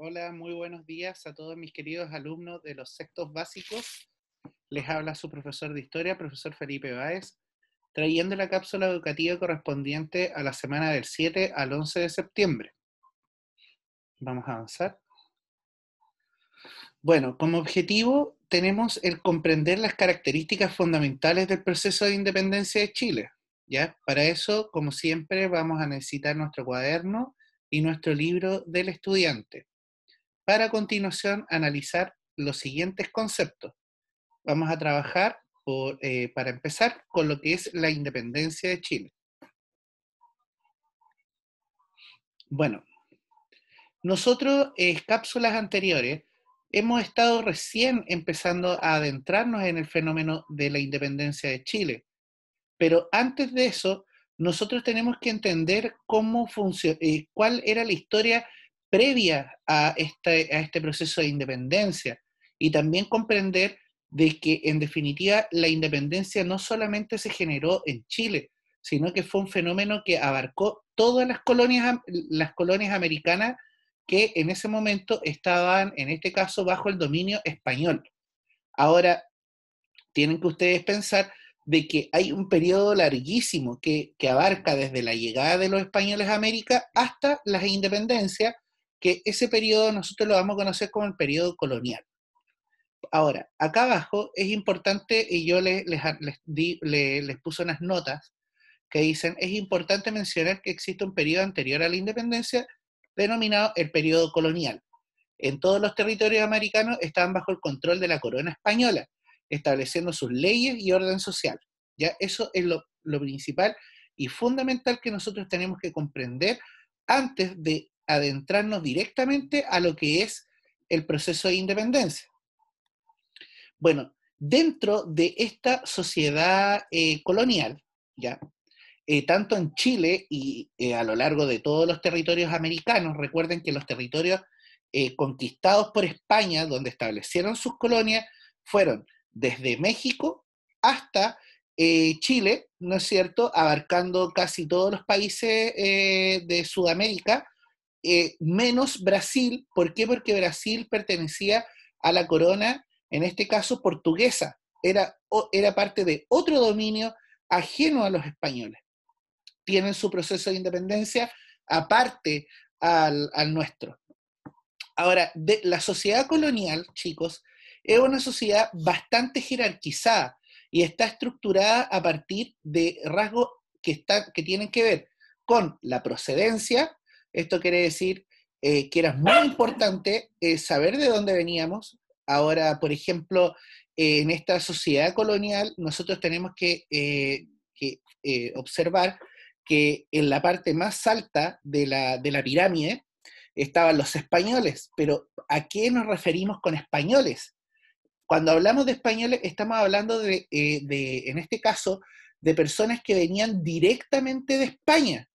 Hola, muy buenos días a todos mis queridos alumnos de los sectos básicos. Les habla su profesor de historia, profesor Felipe Báez, trayendo la cápsula educativa correspondiente a la semana del 7 al 11 de septiembre. Vamos a avanzar. Bueno, como objetivo tenemos el comprender las características fundamentales del proceso de independencia de Chile. ¿ya? Para eso, como siempre, vamos a necesitar nuestro cuaderno y nuestro libro del estudiante para continuación analizar los siguientes conceptos. Vamos a trabajar, eh, para empezar, con lo que es la independencia de Chile. Bueno, nosotros, en eh, cápsulas anteriores, hemos estado recién empezando a adentrarnos en el fenómeno de la independencia de Chile. Pero antes de eso, nosotros tenemos que entender cómo eh, cuál era la historia previa a este, a este proceso de independencia y también comprender de que en definitiva la independencia no solamente se generó en Chile, sino que fue un fenómeno que abarcó todas las colonias, las colonias americanas que en ese momento estaban, en este caso, bajo el dominio español. Ahora, tienen que ustedes pensar de que hay un periodo larguísimo que, que abarca desde la llegada de los españoles a América hasta las independencias que ese periodo nosotros lo vamos a conocer como el periodo colonial. Ahora, acá abajo es importante, y yo les, les, di, les, puse unas notas que dicen, es importante mencionar que existe un periodo anterior a la independencia denominado el periodo colonial. En todos los territorios americanos estaban bajo el control de la corona española, estableciendo sus leyes y orden social. ¿ya? Eso es lo, lo principal y fundamental que nosotros tenemos que comprender antes de adentrarnos directamente a lo que es el proceso de independencia. Bueno, dentro de esta sociedad eh, colonial, ¿ya? Eh, tanto en Chile y eh, a lo largo de todos los territorios americanos, recuerden que los territorios conquistados por España, donde establecieron sus colonias, fueron desde México hasta Chile, ¿no es cierto?, abarcando casi todos los países de Sudamérica, eh, menos Brasil. ¿Por qué? Porque Brasil pertenecía a la corona, en este caso portuguesa, era, era parte de otro dominio ajeno a los españoles. Tienen su proceso de independencia aparte al, nuestro. Ahora, la sociedad colonial, chicos, es una sociedad bastante jerarquizada y está estructurada a partir de rasgos que, que tienen que ver con la procedencia, esto quiere decir eh, que era muy importante eh, saber de dónde veníamos. Ahora, por ejemplo, eh, en esta sociedad colonial, nosotros tenemos que, observar que en la parte más alta de la, pirámide estaban los españoles, pero ¿a qué nos referimos con españoles? Cuando hablamos de españoles, estamos hablando de en este caso, de personas que venían directamente de España,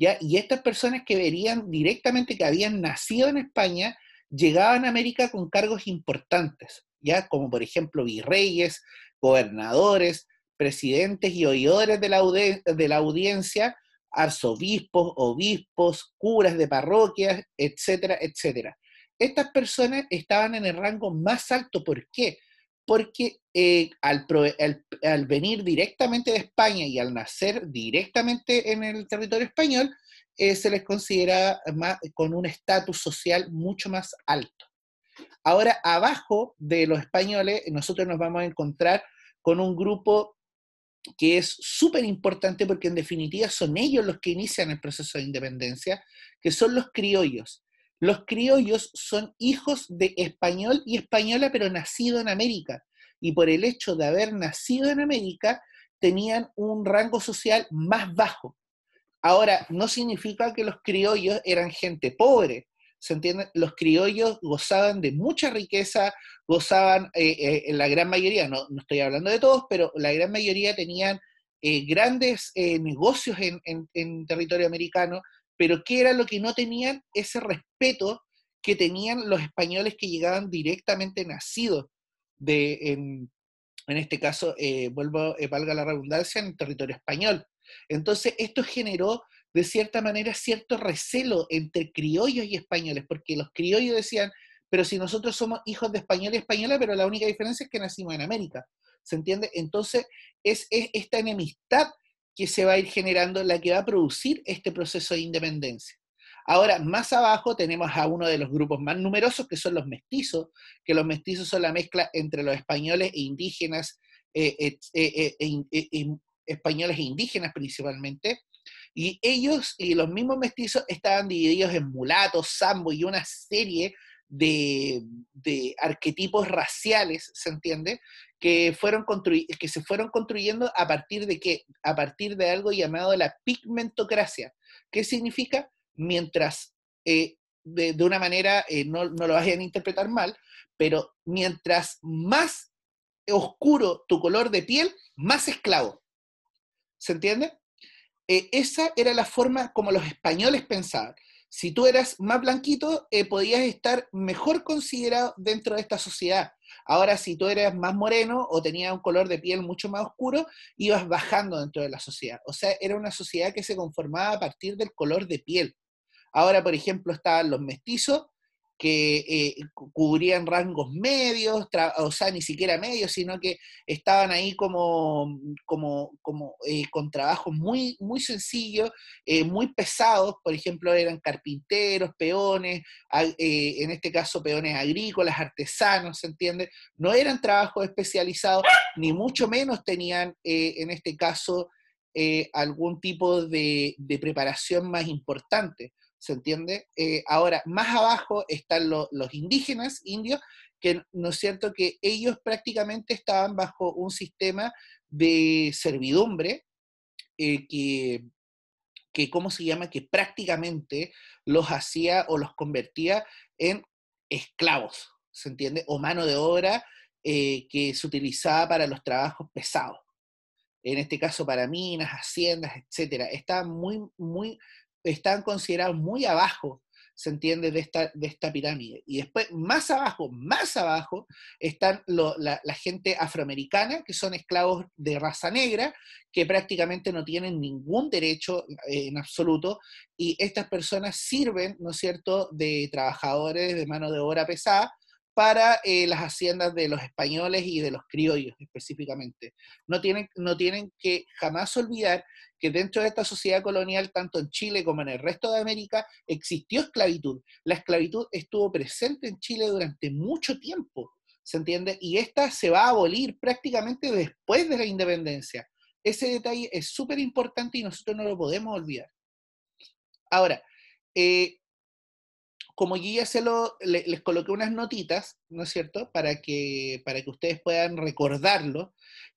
y estas personas que verían directamente que habían nacido en España, llegaban a América con cargos importantes, ¿ya? Como por ejemplo virreyes, gobernadores, presidentes y oidores de la audiencia, arzobispos, obispos, curas de parroquias, etcétera, etcétera. Estas personas estaban en el rango más alto, ¿por qué? porque eh, al, venir directamente de España y al nacer directamente en el territorio español, eh, se les considera con un estatus social mucho más alto. Ahora, abajo de los españoles, nosotros nos vamos a encontrar con un grupo que es súper importante porque en definitiva son ellos los que inician el proceso de independencia, que son los criollos. Los criollos son hijos de español y española, pero nacido en América. Y por el hecho de haber nacido en América, tenían un rango social más bajo. Ahora, no significa que los criollos eran gente pobre. ¿Se entiende? Los criollos gozaban de mucha riqueza, gozaban, eh, eh, en la gran mayoría, no, estoy hablando de todos, pero la gran mayoría tenían eh, grandes negocios en territorio americano, pero ¿qué era lo que no tenían? Ese respeto que tenían los españoles que llegaban directamente nacidos de, en, este caso, eh, vuelvo, eh, valga la redundancia, en el territorio español. Entonces, esto generó, de cierta manera, cierto recelo entre criollos y españoles, porque los criollos decían, pero si nosotros somos hijos de españoles y española, pero la única diferencia es que nacimos en América. ¿Se entiende? Entonces, es esta enemistad que se va a ir generando, la que va a producir este proceso de independencia. Ahora, más abajo tenemos a uno de los grupos más numerosos, que son los mestizos, que los mestizos son la mezcla entre los españoles e indígenas, eh, eh, eh, e españoles e indígenas principalmente, y ellos y los mismos mestizos estaban divididos en mulatos, sambo y una serie de, arquetipos raciales, ¿se entiende? que, que se fueron construyendo a partir de qué? A partir de algo llamado la pigmentocracia. ¿Qué significa? Mientras, eh, de, una manera, eh, no, lo vayan a interpretar mal, pero mientras más oscuro tu color de piel, más esclavo. ¿Se entiende? Eh, esa era la forma como los españoles pensaban si tú eras más blanquito, eh, podías estar mejor considerado dentro de esta sociedad. Ahora, si tú eras más moreno o tenías un color de piel mucho más oscuro, ibas bajando dentro de la sociedad. O sea, era una sociedad que se conformaba a partir del color de piel. Ahora, por ejemplo, estaban los mestizos, que eh, cubrían rangos medios, o sea, ni siquiera medios, sino que estaban ahí como, mm, como, como eh, con trabajos muy, muy sencillos, eh, muy pesados, por ejemplo, eran carpinteros, peones, en este caso peones agrícolas, artesanos, ¿se entiende? No eran trabajos especializados, ni mucho menos tenían, en este caso, algún tipo de preparación más importante. ¿se entiende? Eh, ahora, más abajo están los indígenas indios, que no es cierto que ellos prácticamente estaban bajo un sistema de servidumbre eh, que, que, ¿cómo se llama? Que prácticamente los hacía o los convertía en esclavos, ¿se entiende? O mano de obra eh, que se utilizaba para los trabajos pesados. En este caso para minas, haciendas, etcétera. Estaban muy, muy, están considerados muy abajo, se entiende, de esta, de esta pirámide. Y después, más abajo, más abajo, están la, gente afroamericana, que son esclavos de raza negra, que prácticamente no tienen ningún derecho eh, en absoluto, y estas personas sirven, ¿no es cierto?, de trabajadores de mano de obra pesada para eh, las haciendas de los españoles y de los criollos específicamente. No tienen, no tienen que jamás olvidar que dentro de esta sociedad colonial, tanto en Chile como en el resto de América, existió esclavitud. La esclavitud estuvo presente en Chile durante mucho tiempo, ¿se entiende? Y esta se va a abolir prácticamente después de la independencia. Ese detalle es súper importante y nosotros no lo podemos olvidar. Ahora, eh, como guía se les coloqué unas notitas, ¿no es cierto?, para que, para que ustedes puedan recordarlo.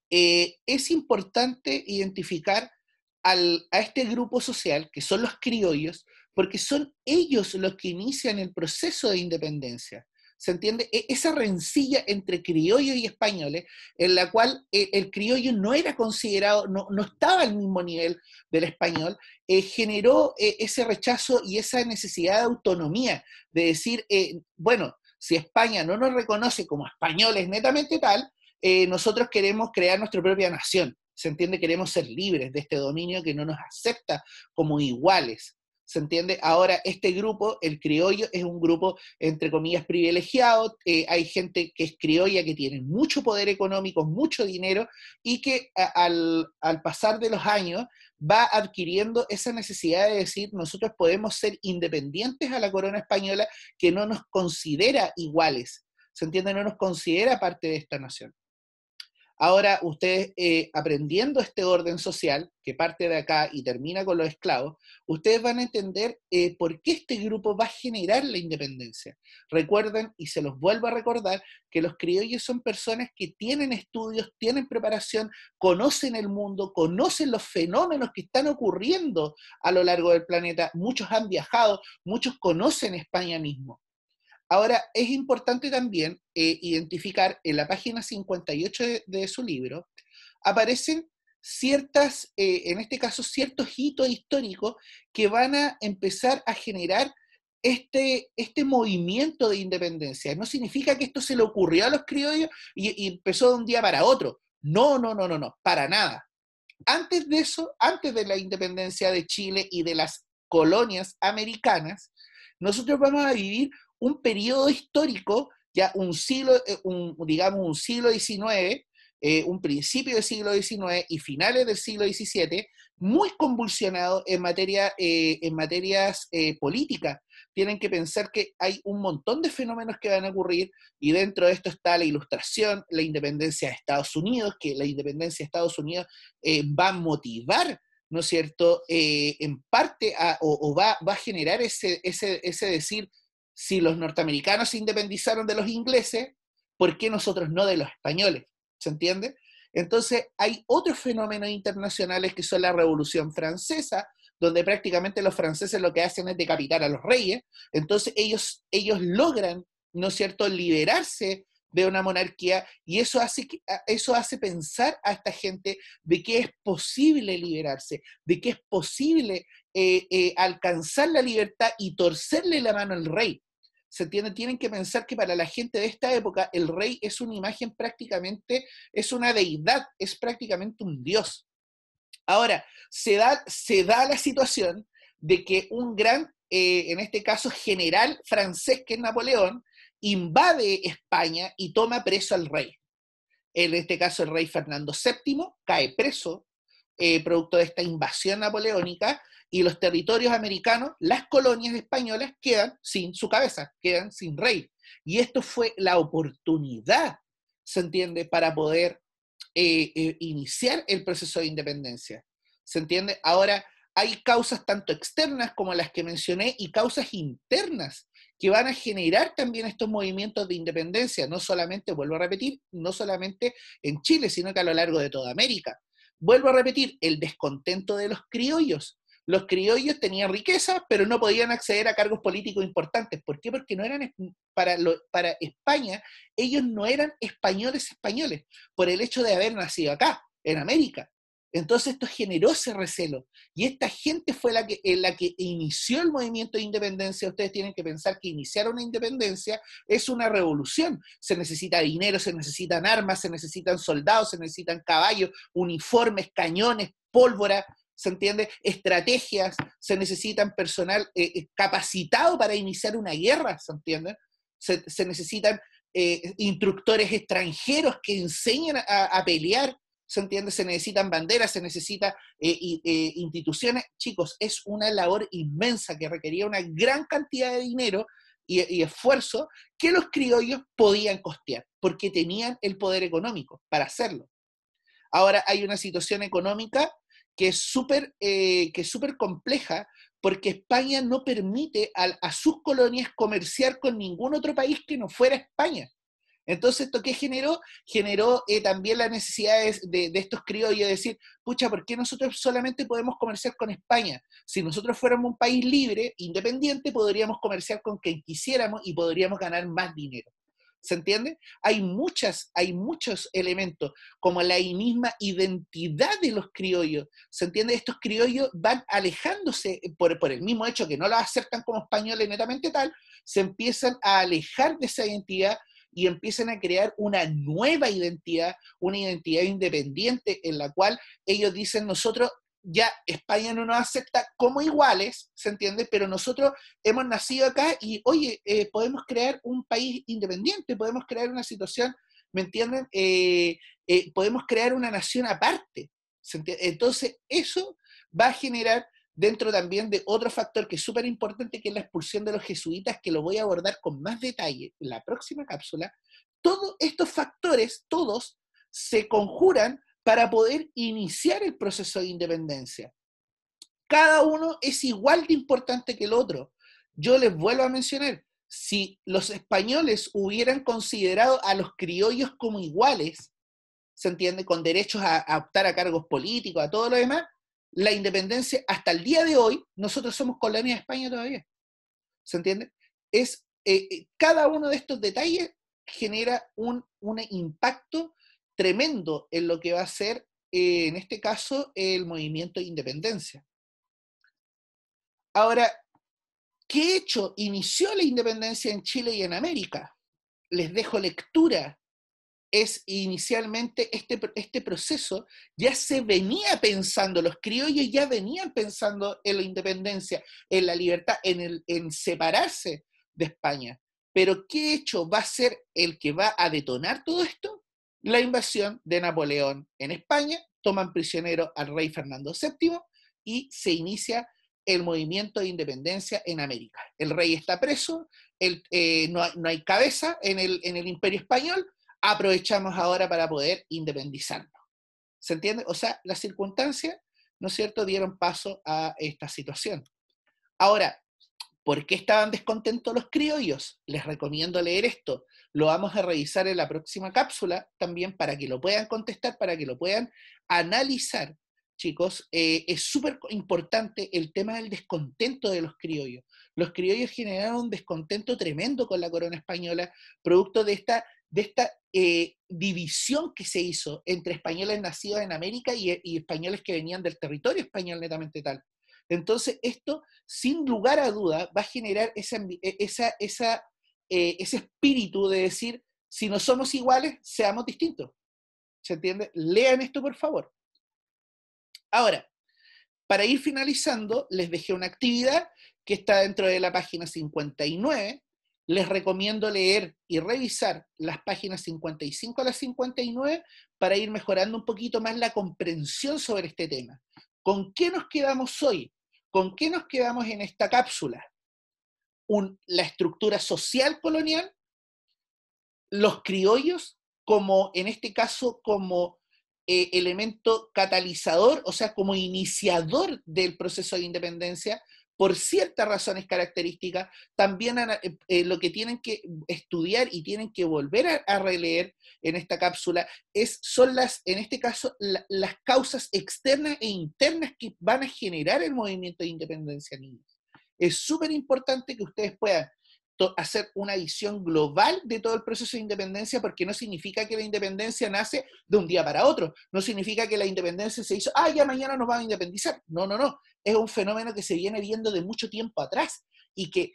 Eh, es importante identificar a este grupo social, que son los criollos, porque son ellos los que inician el proceso de independencia. ¿se entiende? E-, esa rencilla entre criollos y españoles, en la cual eh, el criollo no era considerado, no, estaba al mismo nivel del español, eh, generó eh, ese rechazo y esa necesidad de autonomía, de decir, bueno, si España no nos reconoce como españoles netamente tal, nosotros queremos crear nuestra propia nación. Se entiende, queremos ser libres de este dominio que no nos acepta como iguales. ¿Se entiende? Ahora, este grupo, el criollo, es un grupo, entre comillas, privilegiado. Eh, hay gente que es criolla, que tiene mucho poder económico, mucho dinero, y que al, pasar de los años va adquiriendo esa necesidad de decir, nosotros podemos ser independientes a la corona española, que no nos considera iguales. ¿Se entiende? No nos considera parte de esta nación. Ahora, ustedes, eh, aprendiendo este orden social, que parte de acá y termina con los esclavos, ustedes van a entender eh, por qué este grupo va a generar la independencia. Recuerden, y se los vuelvo a recordar, que los criollos son personas que tienen estudios, tienen preparación, conocen el mundo, conocen los fenómenos que están ocurriendo a lo largo del planeta. Muchos han viajado, muchos conocen España mismo. Ahora, es importante también eh, identificar en la página 58 de, su libro, aparecen ciertas, eh, en este caso, ciertos hitos históricos que van a empezar a generar este, este movimiento de independencia. No significa que esto se le ocurrió a los criollos y, empezó de un día para otro. No, no, no, no, no, para nada. Antes de eso, antes de la independencia de Chile y de las colonias americanas, nosotros vamos a vivir un periodo histórico, ya un siglo, eh, un, digamos un siglo XIX, eh, un principio del siglo XIX y finales del siglo XVII, muy convulsionado en, materia, eh, en materias políticas. Tienen que pensar que hay un montón de fenómenos que van a ocurrir y dentro de esto está la ilustración, la independencia de Estados Unidos, que la independencia de Estados Unidos va a motivar ¿no es cierto?, en parte o, va, va, a generar ese, ese, ese, decir, si los norteamericanos se independizaron de los ingleses, ¿por qué nosotros no de los españoles? ¿Se entiende? Entonces, hay otros fenómenos internacionales que son la Revolución Francesa, donde prácticamente los franceses lo que hacen es decapitar a los reyes. Entonces, ellos, ellos logran, ¿no es cierto?, liberarse de una monarquía y eso hace, eso hace pensar a esta gente de que es posible liberarse, de que es posible eh, eh, alcanzar la libertad y torcerle la mano al rey. Se tiene, tienen que pensar que para la gente de esta época el rey es una imagen prácticamente, es una deidad, es prácticamente un dios. Ahora, se da, se da la situación de que un gran, eh, en este caso general francés, que es Napoleón, invade España y toma preso al rey. En este caso, el rey Fernando VII cae preso eh, producto de esta invasión napoleónica y los territorios americanos, las colonias españolas quedan sin su cabeza, quedan sin rey. Y esto fue la oportunidad, ¿se entiende?, para poder eh, eh, iniciar el proceso de independencia. ¿Se entiende? Ahora, hay causas tanto externas como las que mencioné y causas internas que van a generar también estos movimientos de independencia, no solamente, vuelvo a repetir, no solamente en Chile, sino que a lo largo de toda América. Vuelvo a repetir, el descontento de los criollos. Los criollos tenían riqueza, pero no podían acceder a cargos políticos importantes. ¿Por qué? Porque no eran para, para España, ellos no eran españoles españoles por el hecho de haber nacido acá, en América. Entonces esto generó ese recelo. Y esta gente fue la que, la que inició el movimiento de independencia. Ustedes tienen que pensar que iniciar una independencia es una revolución. Se necesita dinero, se necesitan armas, se necesitan soldados, se necesitan caballos, uniformes, cañones, pólvora. ¿Se entiende? Estrategias, se necesitan personal eh, eh, capacitado para iniciar una guerra, ¿se entiende? Se, necesitan eh, instructores extranjeros que enseñen a pelear, ¿se entiende? Se necesitan banderas, se necesitan eh, eh, instituciones. Chicos, es una labor inmensa que requería una gran cantidad de dinero y, esfuerzo que los criollos podían costear, porque tenían el poder económico para hacerlo. Ahora hay una situación económica que es súper eh, compleja porque España no permite a sus colonias comerciar con ningún otro país que no fuera España. Entonces, ¿esto qué generó? Generó eh, también las necesidades de, estos criollos de decir, pucha, ¿por qué nosotros solamente podemos comerciar con España? Si nosotros fuéramos un país libre, independiente, podríamos comerciar con quien quisiéramos y podríamos ganar más dinero. ¿Se entiende? Hay muchas, hay muchos elementos, como la misma identidad de los criollos. ¿Se entiende? Estos criollos van alejándose eh, por, el mismo hecho que no los aceptan como españoles netamente tal, se empiezan a alejar de esa identidad y empiezan a crear una nueva identidad, una identidad independiente en la cual ellos dicen nosotros ya España no nos acepta como iguales, ¿se entiende? Pero nosotros hemos nacido acá y, oye, eh, podemos crear un país independiente, podemos crear una situación, ¿me entienden? Eh, eh, podemos crear una nación aparte. Entonces, eso va a generar dentro también de otro factor que es súper importante, que es la expulsión de los jesuitas, que lo voy a abordar con más detalle en la próxima cápsula, todos estos factores, todos, se conjuran para poder iniciar el proceso de independencia. Cada uno es igual de importante que el otro. Yo les vuelvo a mencionar, si los españoles hubieran considerado a los criollos como iguales, se entiende, con derechos a, a optar a cargos políticos, a todo lo demás, la independencia, hasta el día de hoy, nosotros somos colonia de España todavía. ¿Se entiende? Es, eh, eh, cada uno de estos detalles genera un, impacto tremendo en lo que va a ser, eh, en este caso, el movimiento de independencia. Ahora, ¿qué hecho inició la independencia en Chile y en América? Les dejo lectura es inicialmente este, este, proceso ya se venía pensando, los criollos ya venían pensando en la independencia, en la libertad, en, el, en separarse de España. Pero ¿qué hecho va a ser el que va a detonar todo esto? La invasión de Napoleón en España, toman prisionero al rey Fernando VII y se inicia el movimiento de independencia en América. El rey está preso, el, eh, no, hay cabeza en el, en el imperio español, aprovechamos ahora para poder independizarnos. ¿Se entiende? O sea, las circunstancias, ¿no es cierto?, dieron paso a esta situación. Ahora, ¿por qué estaban descontentos los criollos? Les recomiendo leer esto. Lo vamos a revisar en la próxima cápsula también para que lo puedan contestar, para que lo puedan analizar. Chicos, eh, es súper importante el tema del descontento de los criollos. Los criollos generaron un descontento tremendo con la corona española, producto de esta de esta eh, división que se hizo entre españoles nacidos en América eh, y, españoles que venían del territorio español netamente tal. Entonces, esto, sin lugar a duda, va a generar esa, e-, esa, eh, ese espíritu de decir, si no somos iguales, seamos distintos. ¿Se entiende? Lean esto, por favor. Ahora, para ir finalizando, les dejé una actividad que está dentro de la página 59, les recomiendo leer y revisar las páginas 55 a las 59 para ir mejorando un poquito más la comprensión sobre este tema. ¿Con qué nos quedamos hoy? ¿Con qué nos quedamos en esta cápsula? la estructura social colonial, los criollos como, en este caso, como eh, elemento catalizador, o sea, como iniciador del proceso de independencia, por ciertas razones características, también eh, eh, lo que tienen que estudiar y tienen que volver a, releer en esta cápsula es, son las, en este caso, las causas externas e internas que van a generar el movimiento de independencia niños. Es súper importante que ustedes puedan hacer una visión global de todo el proceso de independencia, porque no significa que la independencia nace de un día para otro, no significa que la independencia se hizo, ah, ya mañana nos vamos a independizar. No, no, no, es un fenómeno que se viene viendo de mucho tiempo atrás y que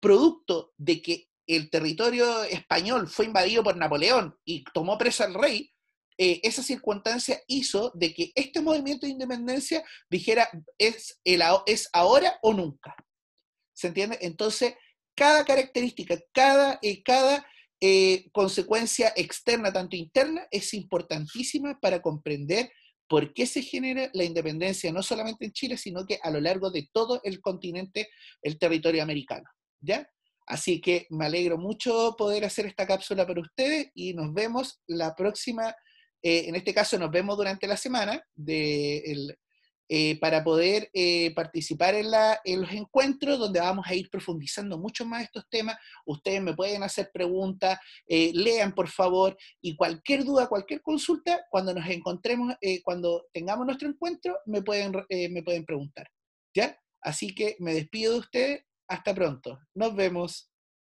producto de que el territorio español fue invadido por Napoleón y tomó preso al rey, eh, esa circunstancia hizo de que este movimiento de independencia dijera es, el, es ahora o nunca. ¿Se entiende? Entonces, cada característica, cada, eh, cada eh, consecuencia externa, tanto interna, es importantísima para comprender por qué se genera la independencia, no solamente en Chile, sino que a lo largo de todo el continente, el territorio americano. ¿Ya? Así que me alegro mucho poder hacer esta cápsula para ustedes y nos vemos la próxima, eh, en este caso nos vemos durante la semana del... Eh, para poder eh, participar en, los encuentros donde vamos a ir profundizando mucho más estos temas. Ustedes me pueden hacer preguntas, eh, lean por favor y cualquier duda, cualquier consulta, cuando nos encontremos, cuando tengamos nuestro encuentro, me pueden, me pueden preguntar. ¿Ya? Así que me despido de ustedes. Hasta pronto. Nos vemos.